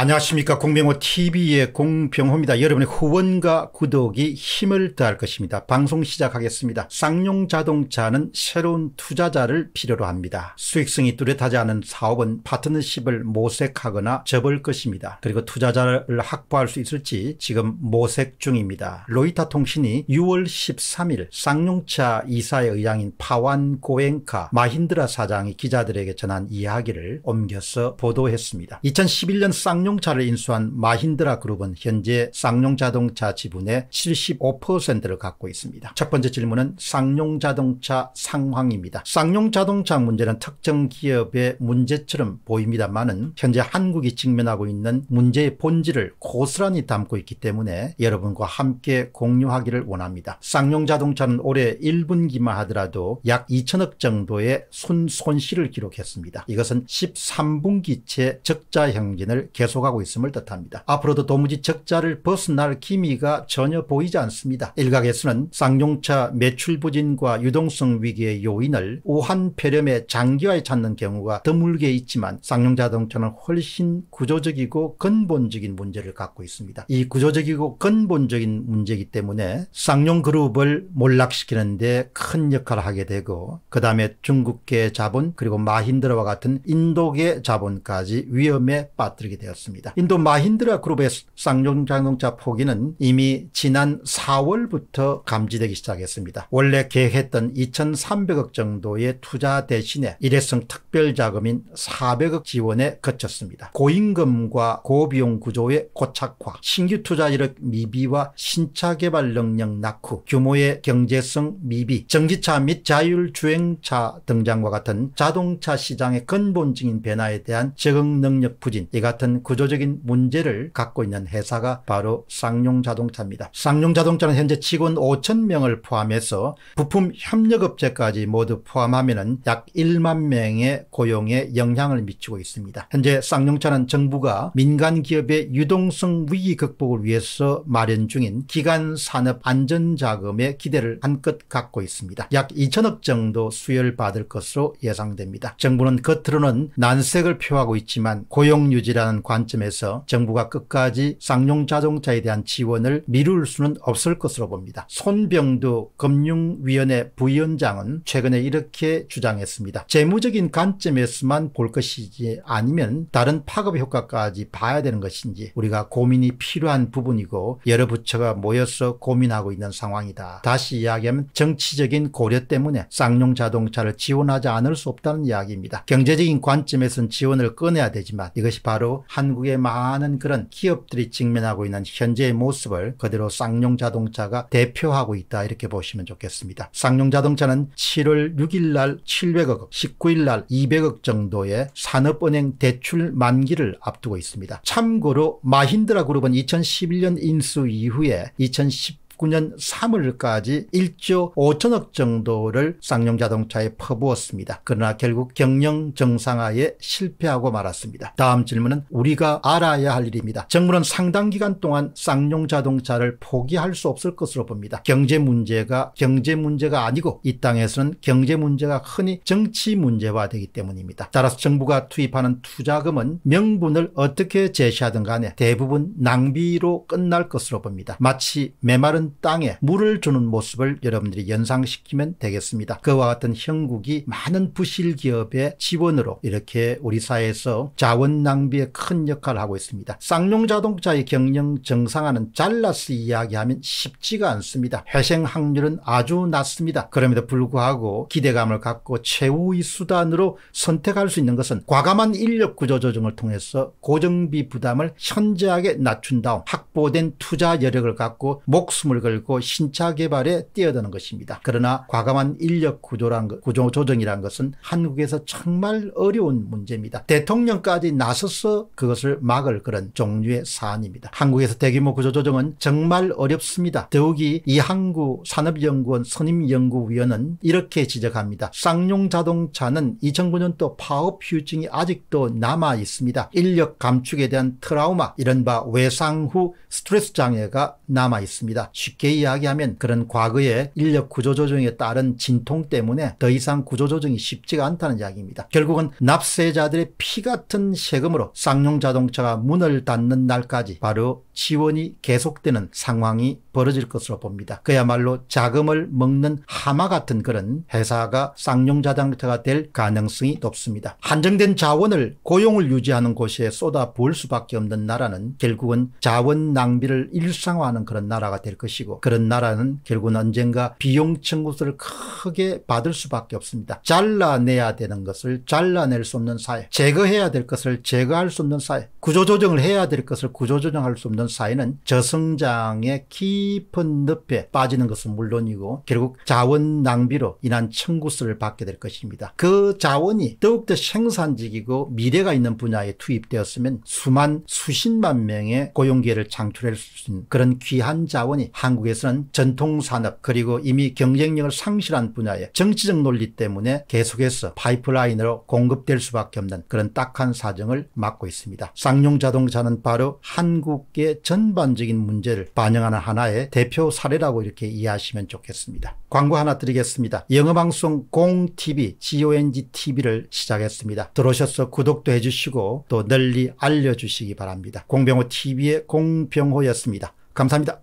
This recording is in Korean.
안녕하십니까 공병호TV의 공병호입니다. 여러분의 후원과 구독이 힘을 더할 것입니다. 방송 시작하겠습니다. 쌍용자동차는 새로운 투자자를 필요로 합니다. 수익성이 뚜렷하지 않은 사업은 파트너십을 모색하거나 접을 것입니다. 그리고 투자자를 확보할 수 있을지 지금 모색 중입니다. 로이타 통신이 6월 13일 쌍용차 이사의 의장인 파완 고행카 마힌드라 사장이 기자들에게 전한 이야기를 옮겨서 보도했습니다. 2011년 쌍용 쌍용차를 인수한 마힌드라 그룹은 현재 쌍용자동차 지분의 75%를 갖고 있습니다. 첫 번째 질문은 쌍용자동차 상황입니다. 쌍용자동차 문제는 특정 기업의 문제처럼 보입니다만은 현재 한국이 직면하고 있는 문제의 본질을 고스란히 담고 있기 때문에 여러분과 함께 공유하기를 원합니다. 쌍용자동차는 올해 1분기만 하더라도 약 2천억 정도의 순 손실을 기록했습니다. 이것은 13분기째 적자 형진을 계속 계속하고 있음을 뜻합니다. 앞으로도 도무지 적자를 벗어날 기미가 전혀 보이지 않습니다. 일각에서는 쌍용차 매출 부진과 유동성 위기의 요인을 우한 폐렴의 장기화에 찾는 경우가 드물게 있지만 쌍용자동차는 훨씬 구조적이고 근본적인 문제를 갖고 있습니다. 이 구조적이고 근본적인 문제이기 때문에 쌍용그룹을 몰락시키는데 큰 역할을 하게 되고 그 다음에 중국계 자본 그리고 마힌드라와 같은 인도계 자본까지 위험에 빠뜨리게 되었습니다. 발했습니다 인도 마힌드라 그룹의 쌍용 자동차 포기는 이미 지난 4월부터 감지되기 시작했습니다. 원래 계획했던 2,300억 정도의 투자 대신에 일회성 특별 자금인 400억 지원에 그쳤습니다. 고임금과 고비용 구조의 고착화, 신규 투자 이력 미비와 신차 개발 능력 낙후, 규모의 경제성 미비, 전기차 및 자율주행차 등장과 같은 자동차 시장의 근본적인 변화에 대한 적응 능력 부진, 이 같은 구조적인 문제를 갖고 있는 회사가 바로 쌍용자동차입니다. 쌍용자동차는 현재 직원 5천 명을 포함해서 부품 협력업체까지 모두 포함하면 약 1만 명의 고용에 영향을 미치고 있습니다. 현재 쌍용차는 정부가 민간 기업의 유동성 위기 극복을 위해서 마련 중인 기간 산업 안전 자금에 기대를 한껏 갖고 있습니다. 약 2천억 정도 수혈 받을 것으로 예상됩니다. 정부는 겉으로는 난색을 표하고 있지만 고용 유지라는 관 관점에서 정부가 끝까지 쌍용 자동차에 대한 지원을 미룰 수는 없을 것으로 봅니다. 손병두 금융위원회 부위원장은 최근에 이렇게 주장했습니다. 재무적인 관점에서만 볼 것이지 아니면 다른 파급 효과까지 봐야 되는 것인지 우리가 고민이 필요한 부분이고 여러 부처가 모여서 고민하고 있는 상황이다. 다시 이야기하면 정치적인 고려 때문에 쌍용 자동차를 지원하지 않을 수 없다는 이야기입니다. 경제적인 관점에선 지원을 꺼내야 되지만 이것이 바로 한 한국의 많은 그런 기업들이 직면하고 있는 현재의 모습을 그대로 쌍용 자동차가 대표하고 있다 이렇게 보시면 좋겠습니다. 쌍용 자동차는 7월 6일 날 700억, 19일 날 200억 정도의 산업은행 대출 만기를 앞두고 있습니다. 참고로 마힌드라 그룹은 2011년 인수 이후에 2010 2019년 3월까지 1조 5천억 정도를 쌍용자동차에 퍼부었습니다. 그러나 결국 경영 정상화에 실패하고 말았습니다. 다음 질문은 우리가 알아야 할 일입니다. 정부는 상당 기간 동안 쌍용자동차를 포기할 수 없을 것으로 봅니다. 경제 문제가 경제 문제가 아니고 이 땅에서는 경제 문제가 흔히 정치 문제화되기 때문입니다. 따라서 정부가 투입하는 투자금은 명분을 어떻게 제시하든 간에 대부분 낭비로 끝날 것으로 봅니다. 마치 메마른 땅에 물을 주는 모습을 여러분들이 연상시키면 되겠습니다. 그와 같은 형국이 많은 부실 기업의 지원으로 이렇게 우리 사회에서 자원 낭비에 큰 역할을 하고 있습니다. 쌍용 자동차의 경영 정상화는 잘라스 이야기하면 쉽지가 않습니다. 회생 확률은 아주 낮습니다. 그럼에도 불구하고 기대감을 갖고 최후의 수단으로 선택할 수 있는 것은 과감한 인력 구조 조정을 통해서 고정비 부담을 현저하게 낮춘 다음 확보된 투자 여력을 갖고 목숨을 목숨을 걸고 신차 개발에 뛰어드는 것입니다. 그러나 과감한 인력 구조란, 구조 조정이란 것은 한국에서 정말 어려운 문제입니다. 대통령까지 나서서 그것을 막을 그런 종류의 사안입니다. 한국에서 대규모 구조 조정은 정말 어렵습니다. 더욱이 이 한국 산업연구원 선임연구위원은 이렇게 지적합니다. 쌍용 자동차는 2009년도 파업 후유증이 아직도 남아 있습니다. 인력 감축에 대한 트라우마, 이른바 외상 후 스트레스 장애가 남아 있습니다. 쉽게 이야기하면 그런 과거의 인력 구조조정에 따른 진통 때문에 더 이상 구조조정이 쉽지가 않다는 이야기입니다. 결국은 납세자들의 피 같은 세금으로 쌍용 자동차가 문을 닫는 날까지 바로 지원이 계속되는 상황이 벌어질 것으로 봅니다. 그야말로 자금을 먹는 하마 같은 그런 회사가 쌍용자동차가 될 가능성이 높습니다. 한정된 자원을 고용을 유지하는 곳에 쏟아부을 수밖에 없는 나라는 결국은 자원 낭비를 일상화하는 그런 나라가 될 것이고 그런 나라는 결국은 언젠가 비용 청구서를 크게 받을 수밖에 없습니다. 잘라내야 되는 것을 잘라낼 수 없는 사회, 제거해야 될 것을 제거할 수 없는 사회, 구조조정을 해야 될 것을 구조조정할 수 없는 어떤 사회는 저성장의 깊은 늪에 빠지는 것은 물론이고 결국 자원 낭비로 인한 청구수를 받게 될 것입니다. 그 자원이 더욱더 생산적이고 미래가 있는 분야에 투입되었으면 수만 수십만 명의 고용 기회를 창출할 수 있는 그런 귀한 자원이 한국에서는 전통 산업 그리고 이미 경쟁력을 상실한 분야에 정치적 논리 때문에 계속해서 파이프라인으로 공급될 수밖에 없는 그런 딱한 사정을 맞고 있습니다. 쌍용 자동차는 바로 한국의 전반적인 문제를 반영하는 하나의 대표 사례라고 이렇게 이해하시면 좋겠습니다. 광고 하나 드리겠습니다. 영어방송 공TV, GONGTV를 시작했습니다. 들어오셔서 구독도 해주시고 또 널리 알려주시기 바랍니다. 공병호 TV의 공병호였습니다. 감사합니다.